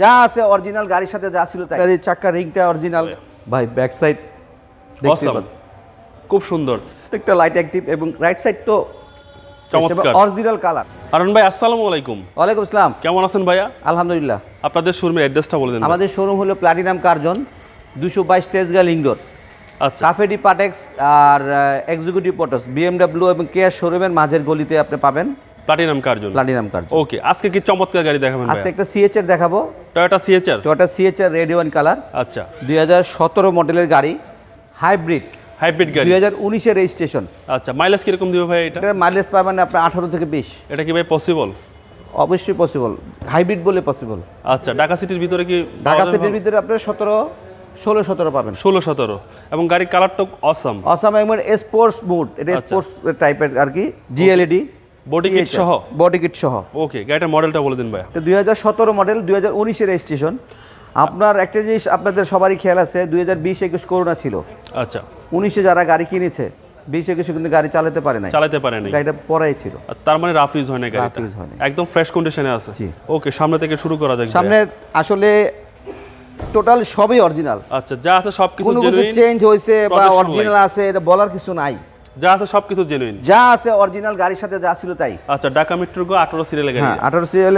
যা আছে অরিজিনাল গাড়ির সাথে যা ছিল তাই গাড়ির চাকা রিংটা অরিজিনাল ভাই ব্যাক সাইড দেখতে খুব সুন্দর প্রত্যেকটা লাইট অ্যাক্টিভ এবং রাইট সাইড তো অরিজিনাল কালার আরন ভাই আসসালামু আলাইকুম ওয়ালাইকুম আসসালাম কেমন আছেন ভাইয়া আলহামদুলিল্লাহ আপনাদের শোরুমের অ্যাড্রেসটা বলে দেন আমাদের শোরুম হলো প্লাটিনাম কার্জন দুশো বাইশ তেজগা লিঙ্গর আচ্ছা কাফেডি পাটেক্স আর এক্সিকিউটিভ পটস বিএমডাব্লিউ এবং কেয়ার শোরুমের মাঝের গলিতে আপনি পাবেন platinum Curzon platinum Curzon okay আজকে কি চমৎকার গাড়ি দেখাবেন আজকে একটা সিএচআর দেখাবো Toyota CHR Toyota CHR red one colour আচ্ছা দুই মডেলের গাড়ি হাইব্রিড হাইব্রিড গাড়ি 2019 এর রেজিস্ট্রেশন আচ্ছা মাইলেজ কি রকম দিবে ভাই এটা এটা মাইলেজ পাবেন আপনি 18 থেকে 20 এটা কি ভাই পসিবল অবশ্যই পসিবল হাইব্রিড বলে পসিবল আচ্ছা ঢাকা সিটির ভিতরে কি ঢাকা সিটির ভিতরে আপনি 17 ষোলো সতেরো পাবেন ষোলো সতেরো এবং গাড়ির কালারটা অসম অসম এবং স্পোর্টস বুট এটা স্পোর্টস আচ্ছা। টাইপের আর কি জিএলইডি বডি কিট সহ বডি কিট সহ ওকে গাড়িটার মডেলটা বলে দিন ভাই দুই সতেরো মডেল দুই হাজার উনিশের আপনার একটা জিনিস আপনাদের সবারই খেয়াল আছে দুই হাজার বিশ একুশ করোনা ছিল আচ্ছা উনিশে যারা গাড়ি কিনেছে বিশ একুশে কিন্তু গাড়ি চালাতে পারে না চালাতে পারে না গাড়িটা পরাই ছিল তার মানে রাফ ইউজ হয় না গাড়ি ইউজ হয় একদম ফ্রেশ কন্ডিশনে আছে ওকে সামনে থেকে শুরু করা যায় সামনে আসলে টোটাল সবই অরিজিনাল আচ্ছা যা আছে সব কিছু চেঞ্জ হয়েছে বা অরিজিনাল আছে এটা বলার কিছু নাই যা আছে সবকিছু জেনুইন যা আছে অরিজিনাল গাড়ির সাথে যা ছিল তাই আচ্ছা ঢাকা মেট্রো গো 18 সিরিয়াল গাড়ি হ্যাঁ 18 সিরিয়াল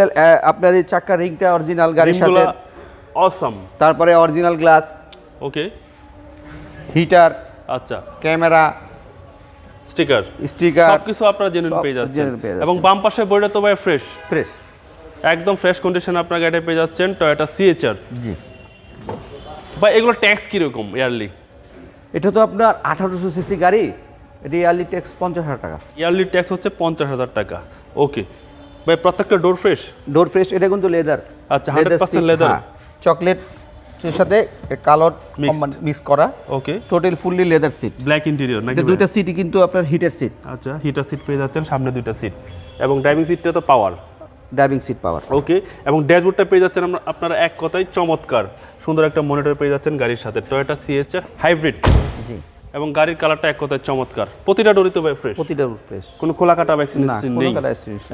আপনার এই চাকা রিংটা অরিজিনাল গাড়ির সাথে অসম তারপরে অরিজিনাল গ্লাস ওকে হিটার আচ্ছা ক্যামেরা স্টিকার স্টিকার সবকিছু আপনারা জেনুইন পেয়ে যাচ্ছেন এবং বাম পাশে বইটা তো ভাই ফ্রেশ ফ্রেশ একদম ফ্রেশ কন্ডিশন আপনার গাড়িটা পেয়ে যাচ্ছেন টয়োটা সিএচআর জি ভাই এগুলো ট্যাক্স কীরকম ইয়ারলি এটা তো আপনার আঠারোশো সিসি গাড়ি এটা ইয়ারলি ট্যাক্স পঞ্চাশ হাজার টাকা ইয়ারলি ট্যাক্স হচ্ছে পঞ্চাশ হাজার টাকা ওকে ভাই প্রত্যেকটা ডোর ফ্রেশ ডোর ফ্রেশ এটা কিন্তু লেদার আচ্ছা হান্ড্রেড পার্সেন্ট লেদার হ্যাঁ, চকলেট এর সাথে কালার মিক্স করা okay total fully leather seat black interior নাকি দুইটা সিটই কিন্তু আপনার হিটার সিট আচ্ছা হিটার সিট পেয়ে যাচ্ছেন সামনে দুইটা সিট এবং ড্রাইভিং সিটটা তো পাওয়ার ড্রাইভিং সিট পাওয়ার ওকে এবং ড্যাশবোর্ডটা পেয়ে যাচ্ছেন আপনারা এক কথায় চমৎকার সুন্দর একটা মনিটর পেয়ে যাচ্ছেন গাড়ির সাথে টয়োটা সিএচআর হাইব্রিড এবং গাড়ির কালারটা এক কথায় চমৎকার প্রতিটা ডোরিতে ভাই ফ্রেশ প্রতিটা ফ্রেশ কোনো খোলা কাটা ভ্যাকসিনেশন নেই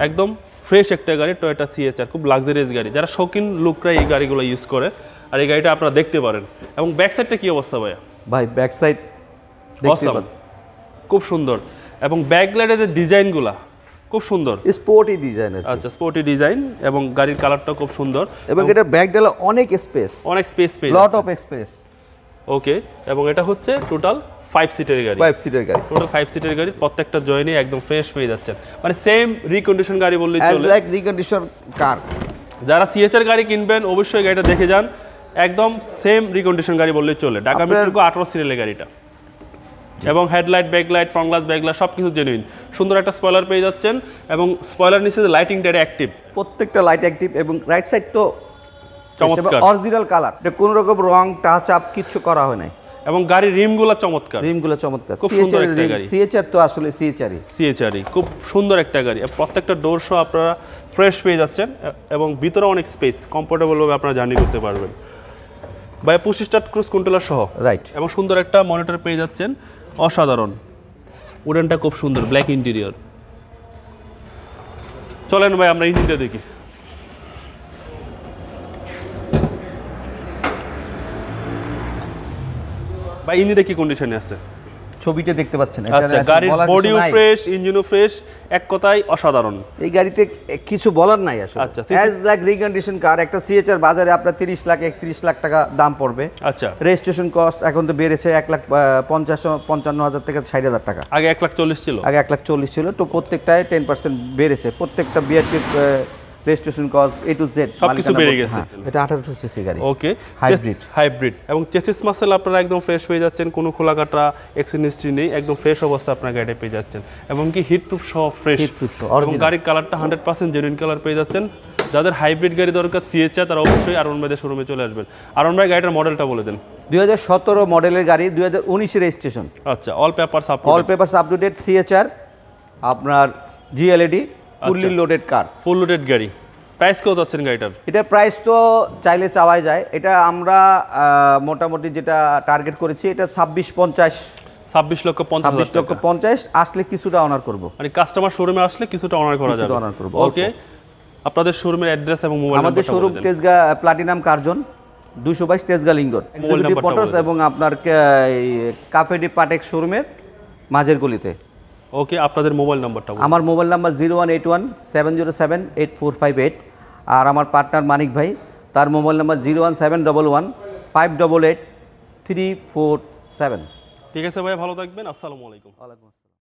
একদম ফ্রেশ একটা গাড়ি টয়োটা সিএচআর খুব লাক্সারিয়াস গাড়ি যারা শৌখিন লোকরা এই গাড়িগুলো ইউজ করে আর এই গাড়িটা আপনারা দেখতে পারেন এবং ব্যাক সাইডটা কি অবস্থা ভাইয়া ভাই ব্যাক সাইড খুব সুন্দর এবং ব্যাকলাইটের যে ডিজাইনগুলা খুব সুন্দর স্পোর্টি ডিজাইন আচ্ছা স্পোর্টি ডিজাইন এবং গাড়ির কালারটা খুব সুন্দর এবং এটা ব্যাক ডালা অনেক স্পেস অনেক স্পেস পেয়ে লট অফ স্পেস ওকে এবং এটা হচ্ছে টোটাল ফাইভ সিটের গাড়ি ফাইভ সিটের গাড়ি টোটাল ফাইভ সিটের গাড়ি প্রত্যেকটা জয়েনে একদম ফ্রেশ পেয়ে যাচ্ছেন মানে সেম রিকন্ডিশন গাড়ি বললে লাইক রিকন্ডিশন কার যারা গাড়ি কিনবেন অবশ্যই গাড়িটা দেখে যান একদম সেম রিকন্ডিশন গাড়ি বললে চলে ঢাকা মেট্রো আঠারো সিরিয়ালের গাড়িটা এবং headlight backlight front glass backlight সব কিছু জেনুইন সুন্দর একটা স্পয়লার পেয়ে যাচ্ছেন এবং স্পয়লার নিচে লাইটিংটা অ্যাক্টিভ প্রত্যেকটা লাইট অ্যাক্টিভ এবং রাইট সাইড তো অরিজিনাল কালার কোনো রকম রং টাচ আপ কিছু করা হয় নাই এবং গাড়ির রিমগুলো চমৎকার রিমগুলো চমৎকার খুব সুন্দর একটা গাড়ি সিএচআর তো আসলে সিএচআরই সিএচআরই খুব সুন্দর একটা গাড়ি প্রত্যেকটা ডোর সহ আপনারা ফ্রেশ পেয়ে যাচ্ছেন এবং ভিতরে অনেক স্পেস কমফোর্টেবলভাবে আপনারা জার্নি করতে পারবেন by push start cruise controller সহ রাইট এবং সুন্দর একটা মনিটর পেয়ে যাচ্ছেন অসাধারণ উডেনটা খুব সুন্দর ব্ল্যাক ইন্টেরিয়র চলেন ভাই আমরা ইঞ্জিনটা দেখি বা ইঞ্জিনের কি কন্ডিশনে আছে ছবিটা দেখতে পাচ্ছেন আচ্ছা গাড়ির বডিও ফ্রেশ ইঞ্জিনও ফ্রেশ এক কথায় অসাধারণ এই গাড়িতে কিছু বলার নাই আসলে আচ্ছা অ্যাজ লাইক রিকন্ডিশন কার একটা সিএচআর বাজারে আপনার 30 লাখ 31 লাখ টাকা দাম পড়বে আচ্ছা রেজিস্ট্রেশন কস্ট এখন তো বেড়েছে 1 লাখ 50 55 হাজার থেকে 60 হাজার টাকা আগে 1 লাখ 40 ছিল আগে 1 লাখ 40 ছিল তো প্রত্যেকটায় 10% বেড়েছে প্রত্যেকটা বিআরটি রেজিস্ট্রেশন কস এ টু জেড সবকিছু বেড়ে গেছে হ্যাঁ, এটা 1800 সিসি গাড়ি ওকে হাইব্রিড হাইব্রিড এবং চেসিস মাসেল আপনারা একদম ফ্রেশ হয়ে যাচ্ছেন কোনো খোলা কাটা এক্সিনিস্ট্রি নেই একদম ফ্রেশ অবস্থা আপনার গাড়িটা পেয়ে যাচ্ছেন এবং কি হিট প্রুফ সহ ফ্রেশ হিট প্রুফ এবং গাড়ির কালারটা 100% জেনুইন কালার পেয়ে যাচ্ছেন যাদের হাইব্রিড গাড়ি দরকার সিএচআ তারা অবশ্যই আরন ভাইদের শোরুমে চলে আসবেন আরন ভাই গাড়িটার মডেলটা বলে দেন দুই মডেলের গাড়ি দুই হাজার রেজিস্ট্রেশন আচ্ছা all papers all papers up to date CHR আপনার GLED fully loaded car full loaded গাড়ি প্রাইস কত চাচ্ছেন গাড়িটার এটার প্রাইস তো চাইলে চাওয়াই যায় এটা আমরা মোটামুটি যেটা টার্গেট করেছি এটা ছাব্বিশ পঞ্চাশ ছাব্বিশ লক্ষ পঞ্চাশ লক্ষ পঞ্চাশ আসলে কিছুটা অনার করবো মানে কাস্টমার শোরুমে আসলে কিছুটা অনার করা যাবে অনার করবো ওকে আপনাদের শোরুমের অ্যাড্রেস এবং মোবাইল আমাদের শোরুম তেজগা প্লাটিনাম কার্জন দুশো বাইশ তেজগা লিঙ্গন এবং আপনার কাফেডি পাটেক শোরুমের মাঝের গলিতে ওকে আপনাদের মোবাইল নাম্বারটা আমার mobile number zero one eight one seven zero seven eight four five eight আর আমার পার্টনার মানিক ভাই তার mobile number zero one seven double one five double eight three four seven ঠিক আছে ভাই ভালো থাকবেন আসসালামু আলাইকুম আলাইকুম